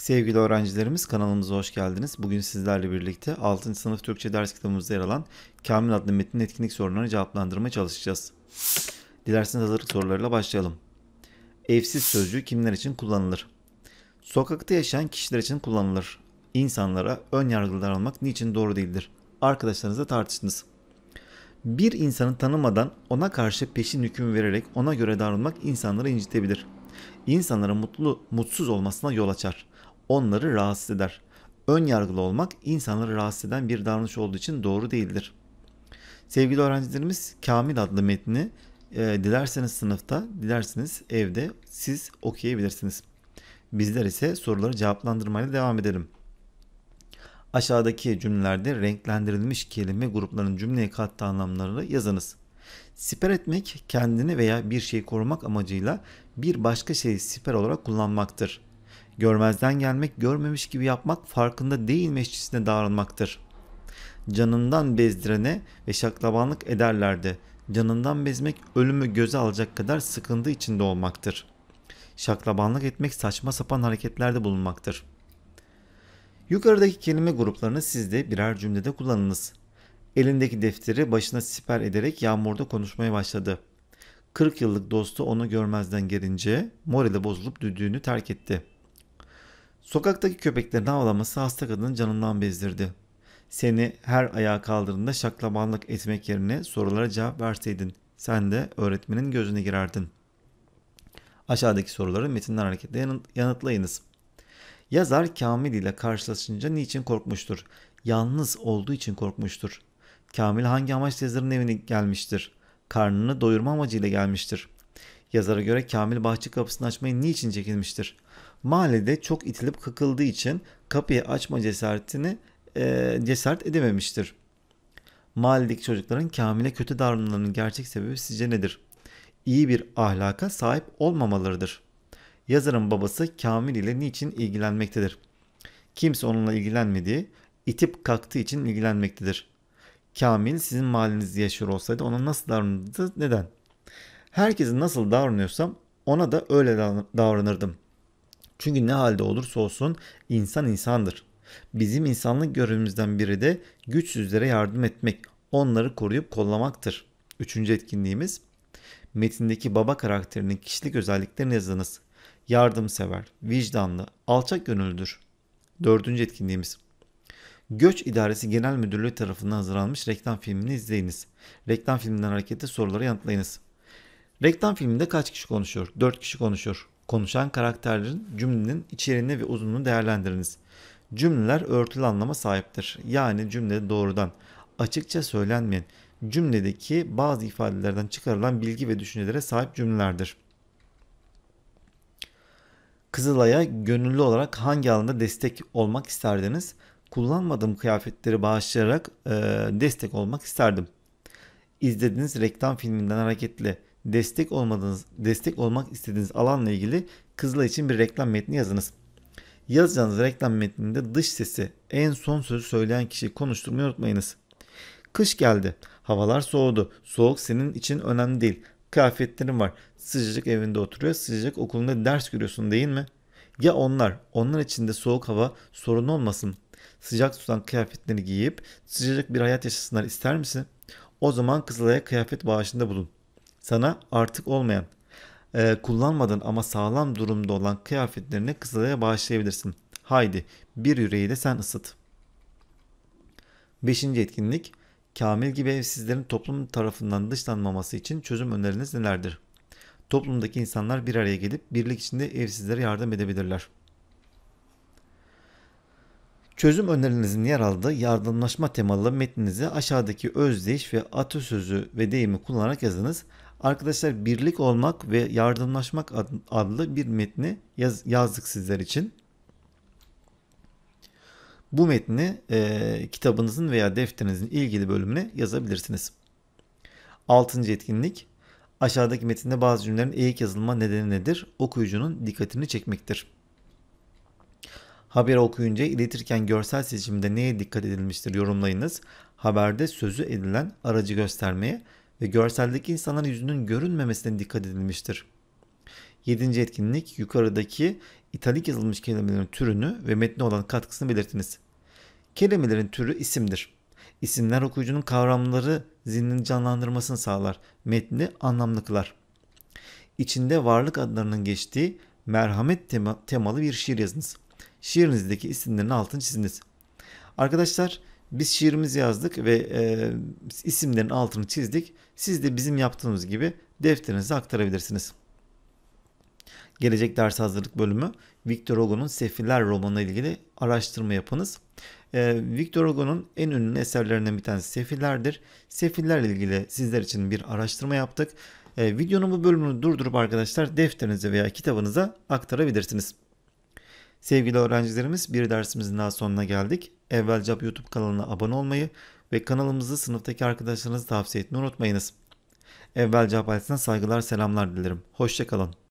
Sevgili öğrencilerimiz kanalımıza hoş geldiniz. Bugün sizlerle birlikte 6. sınıf Türkçe ders kitabımızda yer alan Kamil adlı metnin etkinlik sorularını cevaplandırmaya çalışacağız. Dilerseniz hazırlık sorularıyla başlayalım. Evsiz sözcüğü kimler için kullanılır? Sokakta yaşayan kişiler için kullanılır. İnsanlara ön yargılar almak niçin doğru değildir? Arkadaşlarınızla tartışınız. Bir insanı tanımadan ona karşı peşin hüküm vererek ona göre davranmak insanları incitebilir. İnsanların mutlu, mutsuz olmasına yol açar onları rahatsız eder. Ön yargılı olmak insanları rahatsız eden bir davranış olduğu için doğru değildir. Sevgili öğrencilerimiz Kamil adlı metni e, dilerseniz sınıfta, dilerseniz evde siz okuyabilirsiniz. Bizler ise soruları cevaplandırmaya devam edelim. Aşağıdaki cümlelerde renklendirilmiş kelime gruplarının cümleye kattığı anlamlarını yazınız. Siper etmek kendini veya bir şeyi korumak amacıyla bir başka şeyi siper olarak kullanmaktır. Görmezden gelmek görmemiş gibi yapmak farkında değil değilmişçisine davranmaktır. Canından bezdirene ve şaklabanlık ederlerdi. Canından bezmek ölümü göze alacak kadar sıkıntı içinde olmaktır. Şaklabanlık etmek saçma sapan hareketlerde bulunmaktır. Yukarıdaki kelime gruplarını siz de birer cümlede kullanınız. Elindeki defteri başına siper ederek yağmurda konuşmaya başladı. 40 yıllık dostu onu görmezden gelince morali bozulup düdüğünü terk etti. Sokaktaki köpeklerin havlaması hasta kadının canından bezdirdi. Seni her ayağa kaldırdığında şaklabanlık etmek yerine sorulara cevap verseydin. Sen de öğretmenin gözüne girerdin. Aşağıdaki soruları metinden hareketle yanıtlayınız. Yazar Kamil ile karşılaşınca niçin korkmuştur? Yalnız olduğu için korkmuştur. Kamil hangi amaçla yazarın evine gelmiştir? Karnını doyurma amacıyla gelmiştir. Yazara göre Kamil bahçe kapısını açmayı niçin çekilmiştir? mahallede çok itilip kakıldığı için kapıyı açma cesaretini e, cesaret edememiştir. Mahalledeki çocukların Kamil'e kötü davranmalarının gerçek sebebi sizce nedir? İyi bir ahlaka sahip olmamalarıdır. Yazarın babası Kamil ile niçin ilgilenmektedir? Kimse onunla ilgilenmediği, itip kalktığı için ilgilenmektedir. Kamil sizin mahallenizde yaşıyor olsaydı ona nasıl davranırdı? Neden? Herkese nasıl davranıyorsam ona da öyle davranırdım.'' Çünkü ne halde olursa olsun insan insandır. Bizim insanlık görevimizden biri de güçsüzlere yardım etmek, onları koruyup kollamaktır. Üçüncü etkinliğimiz metindeki baba karakterinin kişilik özelliklerini yazınız. Yardımsever, vicdanlı, alçak gönüllüdür. Dördüncü etkinliğimiz Göç İdaresi Genel Müdürlüğü tarafından hazırlanmış reklam filmini izleyiniz. Reklam filminden hareketle soruları yanıtlayınız. Reklam filminde kaç kişi konuşuyor? 4 kişi konuşuyor konuşan karakterlerin cümlenin içeriğini ve uzunluğunu değerlendiriniz. Cümleler örtülü anlama sahiptir. Yani cümlede doğrudan, açıkça söylenmeyen, cümledeki bazı ifadelerden çıkarılan bilgi ve düşüncelere sahip cümlelerdir. Kızılay'a gönüllü olarak hangi alanda destek olmak isterdiniz? Kullanmadığım kıyafetleri bağışlayarak e, destek olmak isterdim. İzlediğiniz reklam filminden hareketli destek olmadığınız, destek olmak istediğiniz alanla ilgili Kızılay için bir reklam metni yazınız. Yazacağınız reklam metninde dış sesi en son sözü söyleyen kişiyi konuşturmayı unutmayınız. Kış geldi. Havalar soğudu. Soğuk senin için önemli değil. Kıyafetlerin var. Sıcacık evinde oturuyor, sıcacık okulunda ders görüyorsun değil mi? Ya onlar, onlar için de soğuk hava sorun olmasın. Sıcak tutan kıyafetleri giyip sıcacık bir hayat yaşasınlar ister misin? O zaman Kızılay'a kıyafet bağışında bulun. Sana artık olmayan, e, kullanmadığın ama sağlam durumda olan kıyafetlerini Kızılay'a bağışlayabilirsin. Haydi bir yüreği de sen ısıt. Beşinci etkinlik Kamil gibi evsizlerin toplum tarafından dışlanmaması için çözüm öneriniz nelerdir? Toplumdaki insanlar bir araya gelip birlik içinde evsizlere yardım edebilirler. Çözüm önerinizin yer aldığı yardımlaşma temalı metninizi aşağıdaki özdeyiş ve atasözü ve deyimi kullanarak yazınız. Arkadaşlar birlik olmak ve yardımlaşmak adlı bir metni yaz, yazdık sizler için. Bu metni e, kitabınızın veya defterinizin ilgili bölümüne yazabilirsiniz. Altıncı etkinlik. Aşağıdaki metinde bazı cümlelerin eğik yazılma nedeni nedir? Okuyucunun dikkatini çekmektir. Haber okuyunca iletirken görsel seçimde neye dikkat edilmiştir yorumlayınız. Haberde sözü edilen aracı göstermeye, ve görseldeki insanların yüzünün görünmemesine dikkat edilmiştir. Yedinci etkinlik yukarıdaki italik yazılmış kelimelerin türünü ve metne olan katkısını belirtiniz. Kelimelerin türü isimdir. İsimler okuyucunun kavramları zihnini canlandırmasını sağlar, metni anlamlı kılar. İçinde varlık adlarının geçtiği merhamet tema, temalı bir şiir yazınız. Şiirinizdeki isimlerin altını çiziniz. Arkadaşlar biz şiirimizi yazdık ve e, isimlerin altını çizdik. Siz de bizim yaptığımız gibi defterinize aktarabilirsiniz. Gelecek ders hazırlık bölümü Victor Hugo'nun Sefiller romanına ilgili araştırma yapınız. Ee, Victor Hugo'nun en ünlü eserlerinden bir tanesi Sefiller'dir. Sefillerle ilgili sizler için bir araştırma yaptık. Ee, videonun bu bölümünü durdurup arkadaşlar defterinize veya kitabınıza aktarabilirsiniz. Sevgili öğrencilerimiz bir dersimizin daha sonuna geldik. Evvelce YouTube kanalına abone olmayı ve kanalımızı sınıftaki arkadaşlarınızı tavsiye etmeyi unutmayınız. Evvelce ailesine saygılar selamlar dilerim. Hoşçakalın.